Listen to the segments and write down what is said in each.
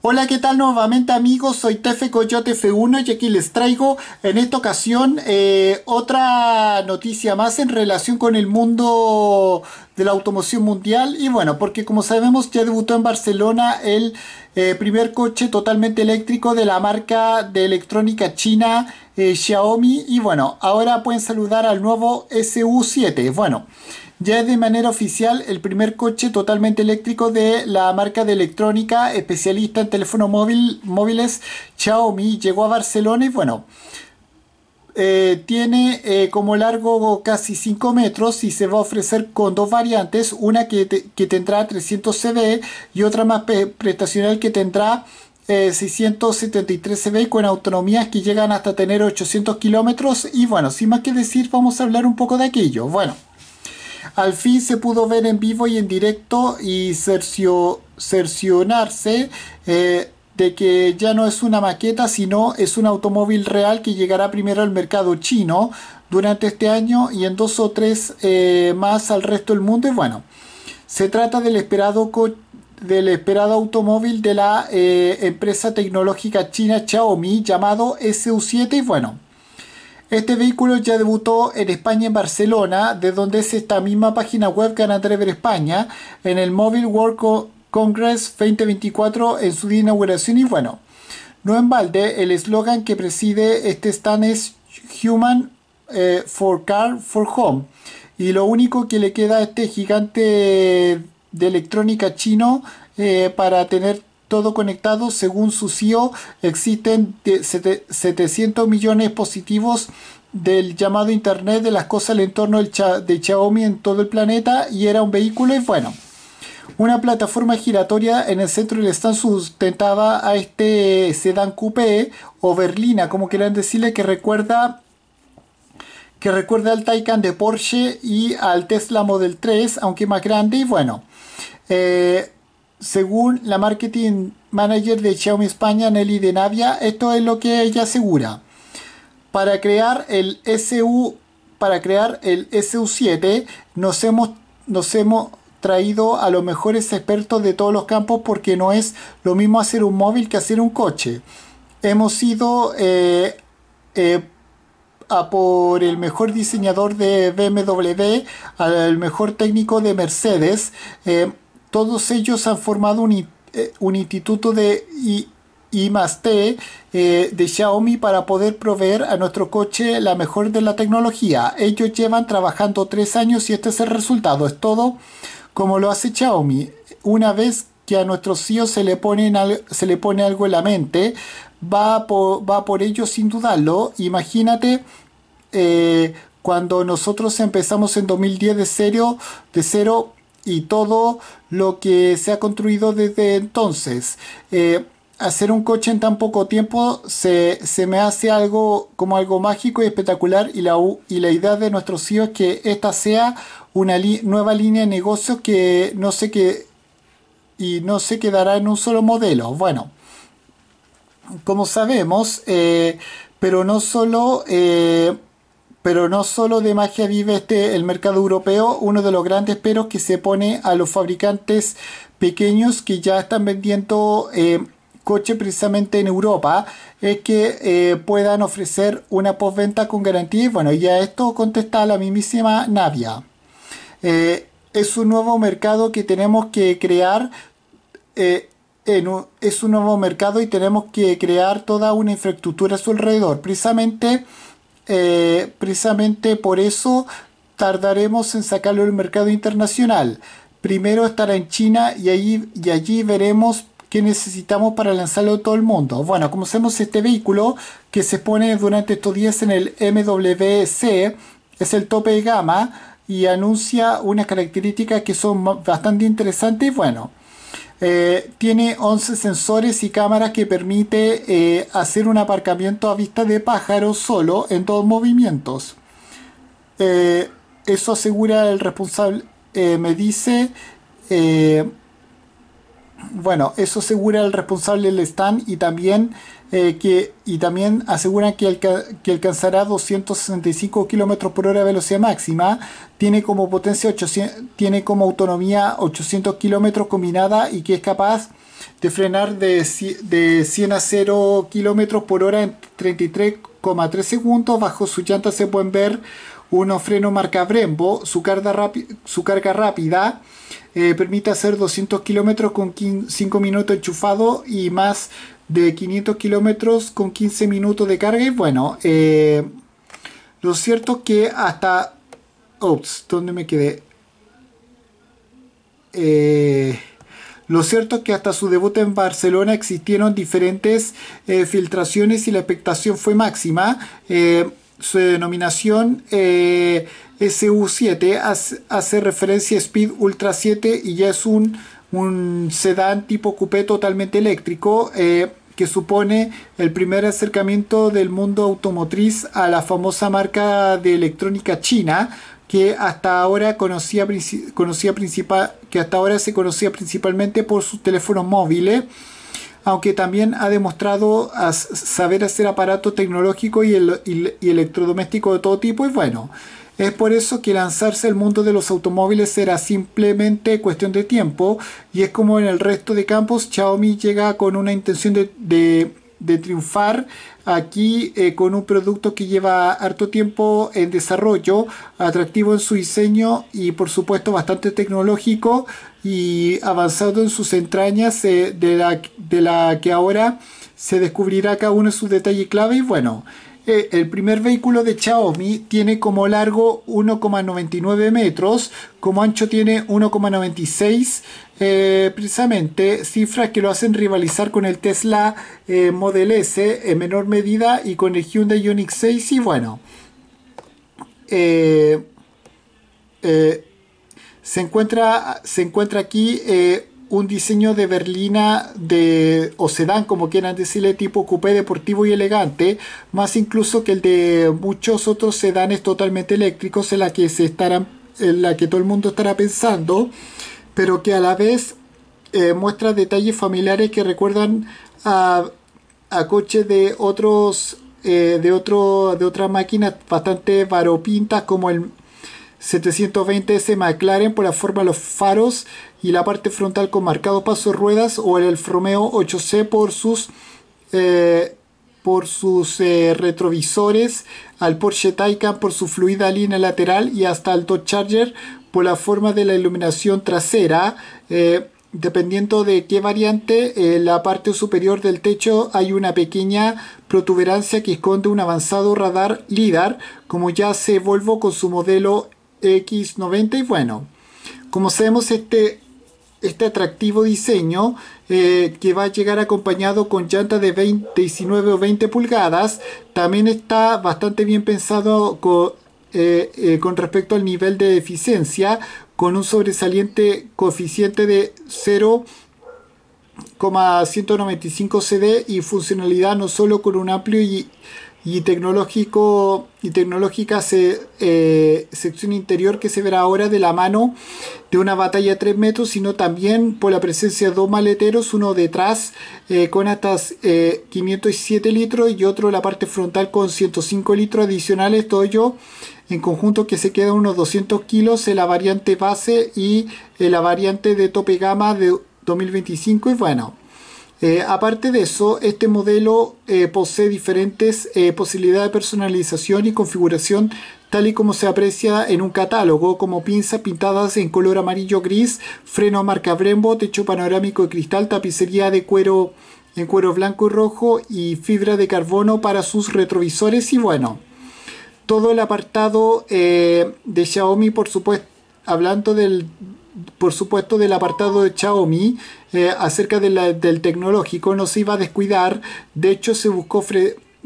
Hola, ¿qué tal nuevamente amigos? Soy Tefe Coyote F1 y aquí les traigo en esta ocasión eh, otra noticia más en relación con el mundo de la automoción mundial y bueno, porque como sabemos ya debutó en Barcelona el eh, primer coche totalmente eléctrico de la marca de electrónica china eh, Xiaomi y bueno, ahora pueden saludar al nuevo SU7. Bueno ya es de manera oficial el primer coche totalmente eléctrico de la marca de electrónica especialista en teléfonos móvil, móviles Xiaomi. Llegó a Barcelona y bueno, eh, tiene eh, como largo casi 5 metros y se va a ofrecer con dos variantes, una que, tendrá 300 CB y otra más prestacional que tendrá 673 eh, CB con autonomías que llegan hasta tener 800 kilómetros y bueno, sin más que decir vamos a hablar un poco de aquello. Bueno. Al fin se pudo ver en vivo y en directo y cerciorarse cercionarse eh, de que ya no es una maqueta, sino es un automóvil real que llegará primero al mercado chino durante este año y en dos o tres eh, más al resto del mundo. Y bueno, se trata del esperado del esperado automóvil de la eh, empresa tecnológica china Xiaomi llamado SU7 y bueno, este vehículo ya debutó en España en Barcelona, de donde es esta misma página web que España, en el Mobile World Congress 2024 en su inauguración y bueno, no en balde, el eslogan que preside este stand es Human eh, for Car for Home. Y lo único que le queda a este gigante de electrónica chino eh, para tener todo conectado. Según su CEO, existen 700 millones positivos del llamado Internet de las cosas al entorno de Xiaomi en todo el planeta y era un vehículo y bueno. Una plataforma giratoria en el centro del stand sustentaba a este sedán coupé o berlina, como quieran decirle, que recuerda que recuerda al Taycan de Porsche y al Tesla Model 3, aunque más grande y bueno. Eh, según la marketing manager de Xiaomi España, Nelly de Navia, esto es lo que ella asegura. Para crear el SU para crear el SU7 nos hemos, nos hemos traído a los mejores expertos de todos los campos porque no es lo mismo hacer un móvil que hacer un coche. Hemos ido eh, eh, a por el mejor diseñador de BMW, al mejor técnico de Mercedes. Eh, todos ellos han formado un, eh, instituto de I, más T eh, de Xiaomi para poder proveer a nuestro coche la mejor de la tecnología. Ellos llevan trabajando tres años y este es el resultado. Es todo como lo hace Xiaomi. Una vez que a nuestros CEO se le, se le pone algo en la mente, va por, va por ello sin dudarlo. Imagínate eh, cuando nosotros empezamos en 2010 de cero, de cero y todo lo que se ha construido desde entonces. Eh, hacer un coche en tan poco tiempo se, se, me hace algo como algo mágico y espectacular y la, y la idea de nuestro CEO es que esta sea una nueva línea de negocio que no sé qué y no se quedará en un solo modelo. Bueno, como sabemos, eh, pero no solo... Eh, pero no solo de magia vive este el mercado europeo, uno de los grandes peros que se pone a los fabricantes pequeños que ya están vendiendo coches eh, coche precisamente en Europa es que eh, puedan ofrecer una postventa con garantía. Bueno, ya esto contesta la mismísima Navia. Eh, es un nuevo mercado que tenemos que crear. en es un nuevo mercado y tenemos que crear toda una infraestructura a su alrededor. Precisamente eh, precisamente por eso tardaremos en sacarlo al mercado internacional. Primero estará en China y allí, y allí veremos qué necesitamos para lanzarlo a todo el mundo. Bueno, como conocemos este vehículo que se pone durante estos días en el MWC, es el tope de gama y anuncia unas características que son bastante interesantes. Bueno, eh, tiene 11 sensores y cámaras que permite eh, hacer un aparcamiento a vista de pájaros solo en todos movimientos. Eh, eso asegura el responsable. me dice. bueno, eso asegura el responsable del stand y también eh, y también aseguran que, alcanzará 265 km por hora de velocidad máxima, tiene como potencia 800, tiene como autonomía 800 km combinada y que es capaz de frenar de, de 100 a 0 km por hora en 33,3 segundos. Bajo su llanta se pueden ver uno freno marca Brembo, su carga, rápida eh, permite hacer 200 kilómetros con 5 minutos enchufado y más de 500 kilómetros con 15 minutos de carga. Y bueno, eh, lo cierto es que hasta... Oops, ¿dónde me quedé? Eh, lo cierto es que hasta su debut en Barcelona existieron diferentes filtraciones y la expectación fue máxima su denominación eh, SU7 hace, referencia a Speed Ultra 7 y ya es un, sedán tipo coupé totalmente eléctrico eh, que supone el primer acercamiento del mundo automotriz a la famosa marca de electrónica china que hasta ahora conocía, conocía principal, que hasta ahora se conocía principalmente por sus teléfonos móviles aunque también ha demostrado saber hacer aparatos tecnológicos y, el electrodoméstico de todo tipo y bueno, es por eso que lanzarse al mundo de los automóviles será simplemente cuestión de tiempo y es como en el resto de campos, Xiaomi llega con una intención de, triunfar aquí eh, con un producto que lleva harto tiempo en desarrollo, atractivo en su diseño y por supuesto bastante tecnológico y avanzado en sus entrañas eh, de, la, de, la, que ahora se descubrirá cada uno de sus detalles clave. Y bueno, eh, el primer vehículo de Xiaomi tiene como largo 1,99 metros, como ancho tiene 1,96 eh, precisamente cifras que lo hacen rivalizar con el Tesla Model S en menor medida y con el Hyundai Unix 6 y bueno. Eh, se encuentra, se encuentra aquí eh, un diseño de berlina de, o sedán, como quieran decirle, tipo coupé deportivo y elegante, más incluso que el de muchos otros sedanes totalmente eléctricos en la que, la que todo el mundo estará pensando, pero que a la vez eh, muestra detalles familiares que recuerdan a, coches de otros eh, de otro de otras máquinas bastante varopintas como el 720S McLaren por la forma de los faros y la parte frontal con marcado paso de ruedas o el Romeo 8C por sus eh, por sus eh, retrovisores, al Porsche Taycan por su fluida línea lateral y hasta el Dodge Charger por la forma de la iluminación trasera. Eh, dependiendo de qué variante, en la parte superior del techo hay una pequeña protuberancia que esconde un avanzado radar LIDAR, como ya se Volvo con su modelo X90 y bueno, como sabemos este, este atractivo diseño eh, que va a llegar acompañado con llantas de 20, 19 o 20 pulgadas también está bastante bien pensado con, eh, eh, con respecto al nivel de eficiencia con un sobresaliente coeficiente de 0 195 CD y funcionalidad no solo con un amplio y, tecnológico y tecnológica eh, sección interior que se verá ahora de la mano de una batalla de 3 metros, sino también por la presencia de dos maleteros, uno detrás eh, con hasta 507 eh, litros y otro en la parte frontal con 105 litros adicionales, todo ello en conjunto que se queda unos 200 kilos en la variante base y en la variante de tope gama de 2025 y bueno, eh, aparte de eso, este modelo eh, posee diferentes eh, posibilidades de personalización y configuración tal y como se aprecia en un catálogo, como pinzas pintadas en color amarillo-gris, freno marca Brembo, techo panorámico de cristal, tapicería de cuero en cuero blanco y rojo y fibra de carbono para sus retrovisores y bueno, todo el apartado de Xiaomi, por supuesto, hablando del por supuesto, del apartado de Xiaomi eh, acerca del tecnológico no se iba a descuidar. De hecho, se buscó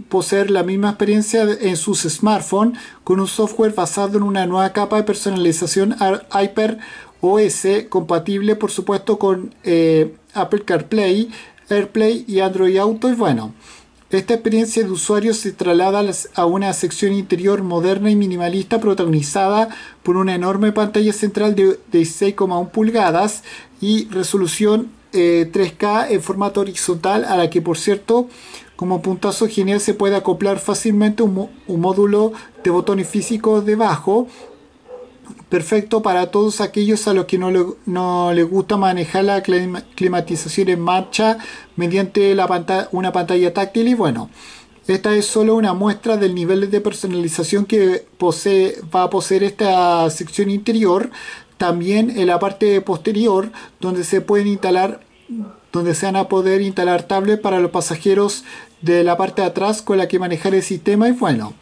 poseer la misma experiencia en sus smartphones con un software basado en una nueva capa de personalización Hyper OS, compatible, por supuesto, con eh, Apple CarPlay, AirPlay y Android Auto. Y bueno, esta experiencia de usuario se traslada a una sección interior moderna y minimalista protagonizada por una enorme pantalla central de 6,1 pulgadas y resolución 3K eh, en formato horizontal a la que por cierto como puntazo genial se puede acoplar fácilmente un módulo de botones físicos debajo perfecto para todos aquellos a los que no, le, les gusta manejar la climatización en marcha mediante la una pantalla táctil y bueno. Esta es solo una muestra del nivel de personalización que posee, va a poseer esta sección interior. También en la parte posterior, donde se pueden instalar, donde se van a poder instalar tablets para los pasajeros de la parte de atrás con la que manejar el sistema. Y bueno,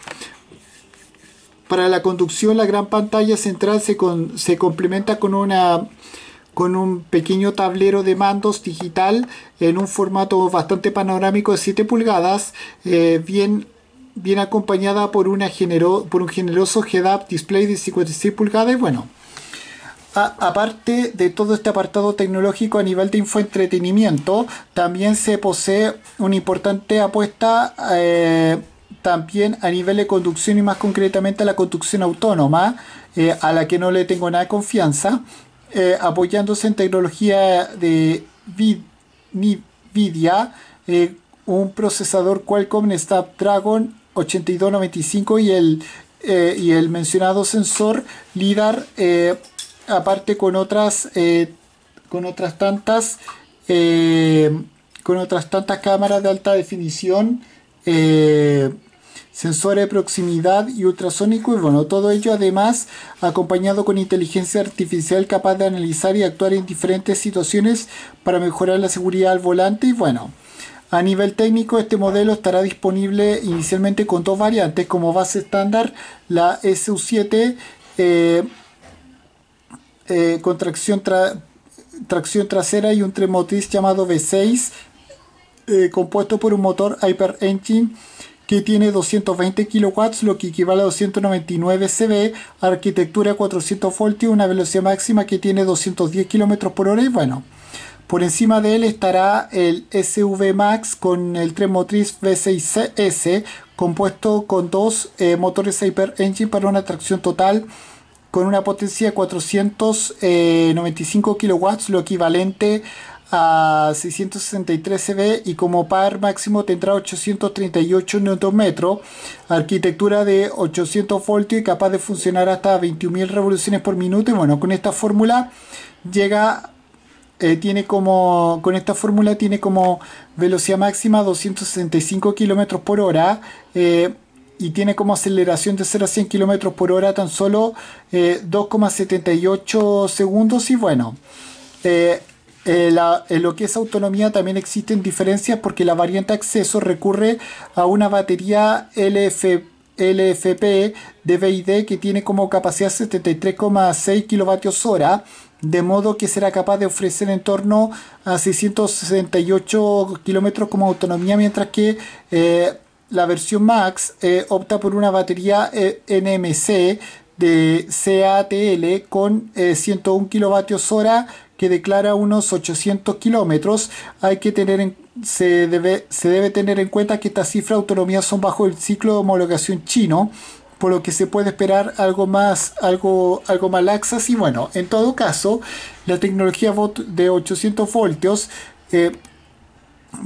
para la conducción la gran pantalla central se, complementa con un pequeño tablero de mandos digital en un formato bastante panorámico de 7 pulgadas, eh, bien, acompañada por, un generoso head-up display de 56 pulgadas. bueno, aparte de todo este apartado tecnológico a nivel de infoentretenimiento, también se posee una importante apuesta. Eh, también a nivel de conducción y más concretamente a la conducción autónoma, eh, a la que no le tengo nada de confianza, eh, apoyándose en tecnología de NVIDIA, eh, un procesador Qualcomm Snapdragon 8295 y el, y el mencionado sensor LIDAR, aparte con otras, con otras tantas. con otras tantas cámaras de alta definición sensor eh, sensores de proximidad y ultrasónico y bueno, todo ello además acompañado con inteligencia artificial capaz de analizar y actuar en diferentes situaciones para mejorar la seguridad al volante y bueno. A nivel técnico, este modelo estará disponible inicialmente con dos variantes como base estándar, la SU7 eh, eh, con tracción, tracción trasera y un tren motriz llamado V6 eh, compuesto por un motor Hyper Engine que tiene 220 kW, lo que equivale a 299 CV, arquitectura 400 voltios, una velocidad máxima que tiene 210 km por hora y bueno, por encima de él estará el SV Max con el tren motriz v 6 cs compuesto con dos eh, motores Hyper Engine para una tracción total con una potencia de 495 kW, lo equivalente a a 663 CB y como par máximo tendrá 838 Nm, arquitectura de 800 voltios y capaz de funcionar hasta 21.000 revoluciones por minuto. Y bueno, con esta fórmula llega eh, tiene como con esta fórmula tiene como velocidad máxima 265 km por hora eh, y tiene como aceleración de 0 a 100 km por hora tan solo 2,78 eh, segundos y bueno eh, en lo que es autonomía también existen diferencias porque la variante acceso recurre a una batería LFP de que tiene como capacidad 73,6 kWh, de modo que será capaz de ofrecer en torno a 668 km como autonomía, mientras que eh, la versión Max eh, opta por una batería NMC de CATL con 101 kWh que declara unos 800 kilómetros, hay que tener se, debe, se debe tener en cuenta que estas cifras de autonomía son bajo el ciclo de homologación chino, por lo que se puede esperar algo más, algo, algo más laxas. Y bueno, en todo caso, la tecnología de 800 voltios eh,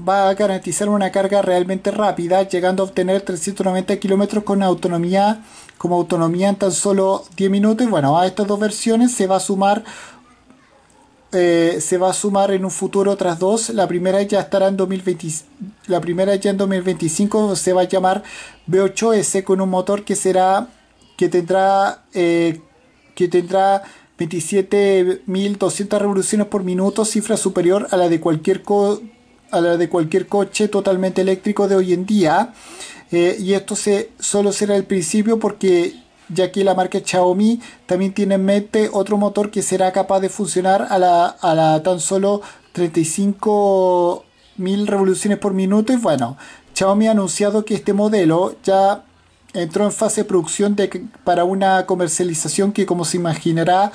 va a garantizar una carga realmente rápida, llegando a obtener 390 kilómetros con autonomía, como autonomía en tan solo 10 minutos. bueno, a estas dos versiones se va a sumar eh, se va a sumar en un futuro otras dos. La primera ya estará en 2020, la primera ya en 2025 se va a llamar B8S con un motor que será que tendrá eh, que tendrá 27.200 revoluciones por minuto, cifra superior a la de cualquier a la de cualquier coche totalmente eléctrico de hoy en día. Eh, y esto se, solo será el principio porque ya que la marca Xiaomi también tiene en mente otro motor que será capaz de funcionar a la, tan solo 35.000 revoluciones por minuto y bueno, Xiaomi ha anunciado que este modelo ya entró en fase de producción para una comercialización que como se imaginará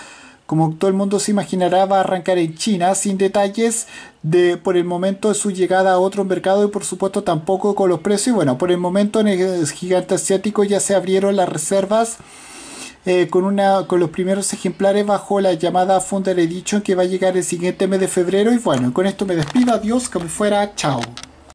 como todo el mundo se imaginará, va a arrancar en China sin detalles de por el momento de su llegada a otro mercado y por supuesto tampoco con los precios. Y bueno, por el momento en el gigante asiático ya se abrieron las reservas. Eh, con, una, con los primeros ejemplares bajo la llamada Funder Edition que va a llegar el siguiente mes de febrero. Y bueno, con esto me despido. Adiós, que me fuera. Chao.